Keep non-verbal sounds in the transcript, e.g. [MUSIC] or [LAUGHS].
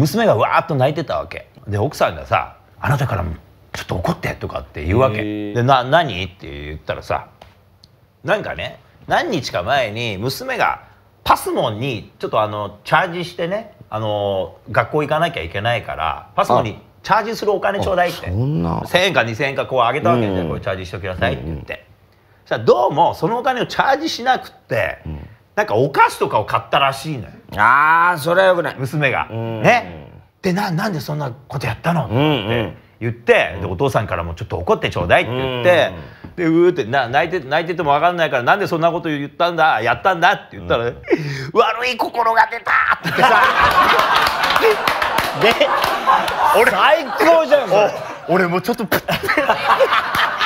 娘がわーっと泣いてたわけで奥さんがさ「あなたからちょっと怒って」とかって言うわけで「な何?」って言ったらさなんかね何日か前に娘がパスモンにちょっとあのチャージしてねあの学校行かなきゃいけないからパスモンにチャージするお金ちょうだいって1,000円か2,000円かこう上げたわけで、うん、これチャージしときなさいって言って、うんうん、どうもそのお金をチャージしなくって、うなんかお菓子とかを買ったらしいのよああそれはよくない娘がねでななんでそんなことやったのって言って、でお父さんからもちょっと怒ってちょうだいって言って、でうーってな泣いて泣いてても分かんないからなんでそんなこと言ったんだやったんだって言ったら、ね、悪い心が出たってさ [LAUGHS] で俺最高じゃん俺もちょっとプッ